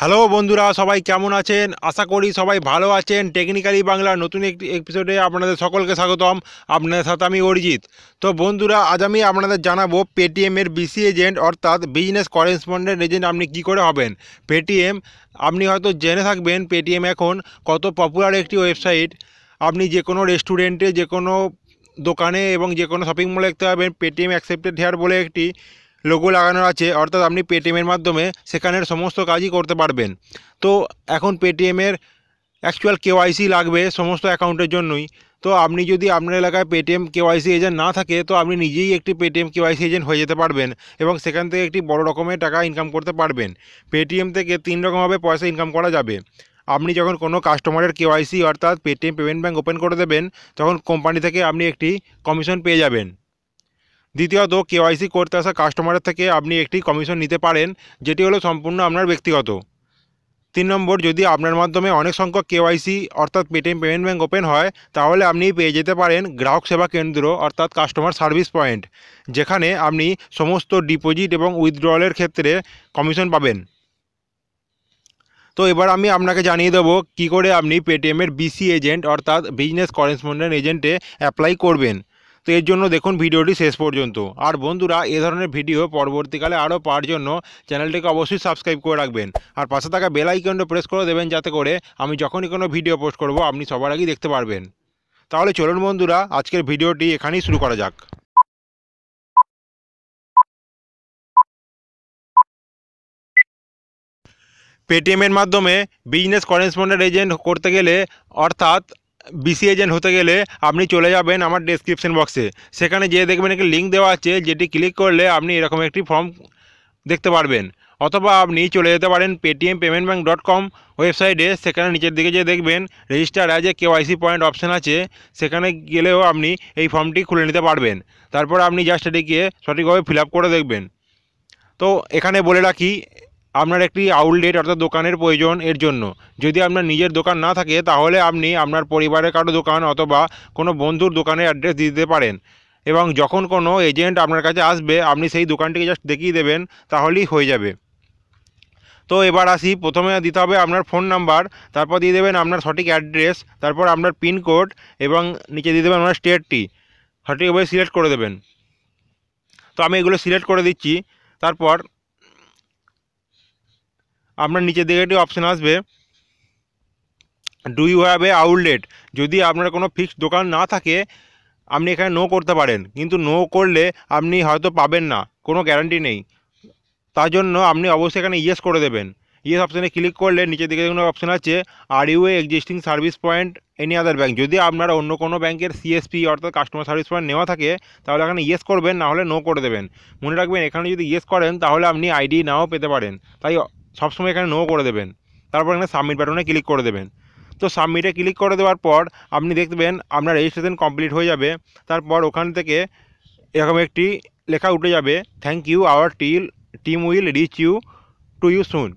hello বন্ধুরা সবাই কেমন আছেন আশা করি সবাই ভালো আছেন টেকনিক্যালি বাংলা নতুন একটি এপিসোডে আপনাদের সকলকে স্বাগতম আপনাদের সাথে আমি অরিজিৎ তো বন্ধুরা আজ আমি আপনাদের জানাবো পেটিএমের বিসি এজেন্ট অর্থাৎ বিজনেস করেসপন্ডেন্ট এজেন্ট আপনি কি করে হবেন পেটিএম আপনি হয়তো জেনে থাকবেন পেটিএম এখন কত পপুলার একটি ওয়েবসাইট আপনি যে কোনো রেস্টুরেন্টে যে কোনো দোকানে এবং যে কোনো শপিং মলে দেখতে পাবেন পেটিএম অ্যাকসেপ্টেড হেয়ার বলে একটি লোগো লাগানো আছে অর্থাৎ আপনি পেটিএমের মাধ্যমে সেখানের সমস্ত কাজই করতে পারবেন তো এখন পেটিএমের অ্যাকচুয়াল কেওয়াইসি লাগবে সমস্ত অ্যাকাউন্টের জন্যই তো আপনি যদি আপনার এলাকায় পেটিএম কেওয়াইসি এজেন্ট না থাকে তো আপনি নিজেই একটি পেটিএম কেওয়াইসি এজেন্ট হয়ে যেতে পারবেন এবং সেখান থেকে একটি বড় রকমের টাকা ইনকাম করতে পারবেন পেটিএম থেকে তিন রকমভাবে পয়সা ইনকাম করা যাবে আপনি যখন কোনো কাস্টমারের কেওয়াইসি অর্থাৎ পেটিএম পেমেন্ট ব্যাঙ্ক ওপেন করে দেবেন তখন কোম্পানি থেকে আপনি একটি কমিশন পেয়ে যাবেন দ্বিতীয়ত কেওয়াইসি করতে আসা কাস্টমারের থেকে আপনি একটি কমিশন নিতে পারেন যেটি হলো সম্পূর্ণ আপনার ব্যক্তিগত তিন নম্বর যদি আপনার মাধ্যমে অনেক সংখ্যক কেওয়াইসি অর্থাৎ পেটিএম পেমেন্ট ব্যাঙ্ক ওপেন হয় তাহলে আপনি পেয়ে যেতে পারেন গ্রাহক সেবা কেন্দ্র অর্থাৎ কাস্টমার সার্ভিস পয়েন্ট যেখানে আপনি সমস্ত ডিপোজিট এবং উইথড্রলের ক্ষেত্রে কমিশন পাবেন তো এবার আমি আপনাকে জানিয়ে দেবো কি করে আপনি পেটিএমের বিসি এজেন্ট অর্থাৎ বিজনেস করেন্সপন্ডেন্ট এজেন্টে অ্যাপ্লাই করবেন তো এর জন্য দেখুন ভিডিওটি শেষ পর্যন্ত আর বন্ধুরা এ ধরনের ভিডিও পরবর্তীকালে আরও পাওয়ার জন্য চ্যানেলটিকে অবশ্যই সাবস্ক্রাইব করে রাখবেন আর পাশে থাকা বেল আইকনটা প্রেস করে দেবেন যাতে করে আমি যখনই কোনো ভিডিও পোস্ট করব আপনি সবার আগেই দেখতে পারবেন তাহলে চলুন বন্ধুরা আজকের ভিডিওটি এখানেই শুরু করা যাক পেটিএমের মাধ্যমে বিজনেস করেসপন্ডেন্ট এজেন্ট করতে গেলে অর্থাৎ বিসি এজেন্ট হতে গেলে আপনি চলে যাবেন আমার ডেসক্রিপশন বক্সে সেখানে যেয়ে দেখবেন একটি লিঙ্ক দেওয়া আছে যেটি ক্লিক করলে আপনি এরকম একটি ফর্ম দেখতে পারবেন অথবা আপনি চলে যেতে পারেন Paytm payment bank dot com ওয়েবসাইটে সেখানে নিচের দিকে যে দেখবেন register as a KYC point option আছে সেখানে গেলেও আপনি এই ফর্মটি খুলে নিতে পারবেন তারপর আপনি জাস্ট এটিকে সঠিকভাবে ফিল করে দেখবেন তো এখানে বলে রাখি আপনার একটি আউটলেট অর্থাৎ দোকানের প্রয়োজন এর জন্য যদি আপনার নিজের দোকান না থাকে তাহলে আপনি আপনার পরিবারের কারো দোকান অথবা কোনো বন্ধুর দোকানের অ্যাড্রেস দিতে পারেন এবং যখন কোনো এজেন্ট আপনার কাছে আসবে আপনি সেই দোকানটিকে জাস্ট দেখিয়ে দেবেন তাহলেই হয়ে যাবে তো এবার আসি প্রথমে দিতে হবে আপনার ফোন নাম্বার তারপর দিয়ে দেবেন আপনার সঠিক অ্যাড্রেস তারপর আপনার পিনকোড এবং নিচে দিয়ে দেবেন আপনার স্টেটটি সঠিকভাবে সিলেক্ট করে দেবেন তো আমি এগুলো সিলেক্ট করে দিচ্ছি তারপর আপনার নিচের দিকে একটি অপশান আসবে do you have a outlet যদি আপনার কোনো ফিক্সড দোকান না থাকে আপনি এখানে নো করতে পারেন কিন্তু নো করলে আপনি হয়তো পাবেন না কোনো গ্যারান্টি নেই তার জন্য আপনি অবশ্যই এখানে ইয়েস করে দেবেন ইয়েস অপশানে ক্লিক করলে নিচের দিকে কোনো অপশান আছে are you existing service point any other bank যদি আপনার অন্য কোনো ব্যাংকের সিএসপি অর্থাৎ কাস্টমার সার্ভিস পয়েন্ট নেওয়া থাকে তাহলে এখানে ইয়েস করবেন নাহলে নো করে দেবেন মনে রাখবেন এখানে যদি ইয়েস করেন তাহলে আপনি আইডি নাও পেতে পারেন তাই সবসময় এখানে নো করে দেবেন তারপর এখানে সাবমিট বাটনে ক্লিক করে দেবেন তো সাবমিটে ক্লিক করে দেওয়ার পর আপনি দেখবেন আপনার রেজিস্ট্রেশন কমপ্লিট হয়ে যাবে তারপর ওখান থেকে এরকম একটি লেখা উঠে যাবে thank you our till team will reach you to you soon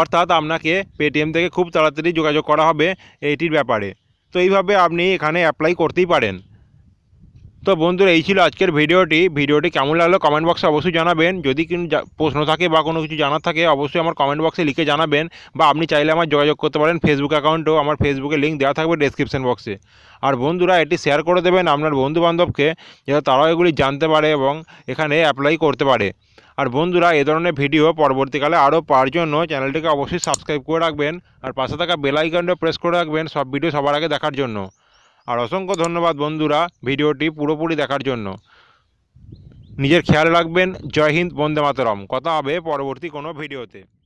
অর্থাৎ আপনাকে পেটিএম থেকে খুব তাড়াতাড়ি যোগাযোগ করা হবে এইটির ব্যাপারে তো এইভাবে আপনি এখানে অ্যাপ্লাই করতেই পারেন তো বন্ধুরা এই ছিল আজকের ভিডিওটি ভিডিওটি কেমন লাগলো কমেন্ট বক্সে অবশ্যই জানাবেন যদি কোনো প্রশ্ন থাকে বা কোনো কিছু জানা থাকে অবশ্যই আমার কমেন্ট বক্সে লিখে জানাবেন বা আপনি চাইলে আমার যোগাযোগ করতে পারেন ফেসবুক অ্যাকাউন্টেও আমার ফেসবুকে লিঙ্ক দেওয়া থাকবে ডেসক্রিপশন বক্সে আর বন্ধুরা এটি শেয়ার করে দেবেন আপনার বন্ধুবান্ধবকে যাতে তারাও এগুলি জানতে পারে এবং এখানে অ্যাপ্লাই করতে পারে আর বন্ধুরা এ ধরনের ভিডিও পরবর্তীকালে আরও পাওয়ার জন্য চ্যানেলটিকে অবশ্যই সাবস্ক্রাইব করে রাখবেন আর পাশে থাকা বেলাইকনটা প্রেস করে রাখবেন সব ভিডিও সবার আগে দেখার জন্য আর অসংখ্য ধন্যবাদ বন্ধুরা ভিডিওটি পুরোপুরি দেখার জন্য নিজের খেয়াল রাখবেন জয় হিন্দ বন্দে মাতরম কথা হবে পরবর্তী কোনো ভিডিওতে